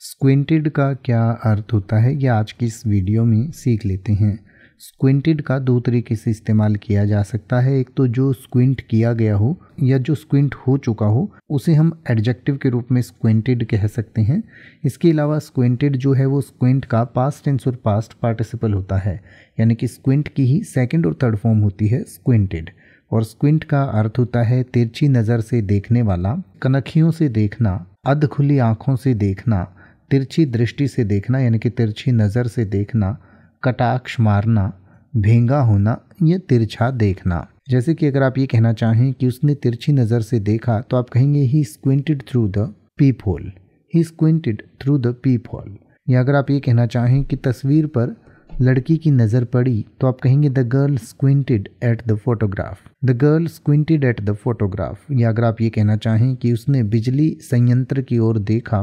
squinted का क्या अर्थ होता है ये आज की इस वीडियो में सीख लेते हैं स्क्विंटेड का दो तरीके से इस्तेमाल किया जा सकता है एक तो जो स्क्विंट किया गया हो या जो स्क्विंट हो चुका हो उसे हम एडजेक्टिव के रूप में स्क्विंटेड कह सकते हैं इसके अलावा स्क्विंटेड जो है वो स्क्विंट का पास्ट टेंस और पास्ट पार्टिसिपल होता है यानी कि स्क्विंट की ही सेकेंड और थर्ड फॉर्म होती है स्क्विंटेड और स्क्विंट का अर्थ होता है तिरछी नज़र से देखने वाला कनखियों से देखना अध खुली आँखों से देखना तिरछी दृष्टि से देखना यानी कि तिरछी नज़र से देखना कटाक्ष मारना भेंगा होना या तिरछा देखना जैसे कि अगर आप ये कहना चाहें कि उसने तिरछी नज़र से देखा तो आप कहेंगे he squinted through the peephole he squinted through the peephole या अगर आप ये कहना चाहें कि तस्वीर पर लड़की की नज़र पड़ी तो आप कहेंगे the girl squinted at the photograph the girl squinted at the photograph या अगर आप ये कहना चाहें कि उसने बिजली संयंत्र की ओर देखा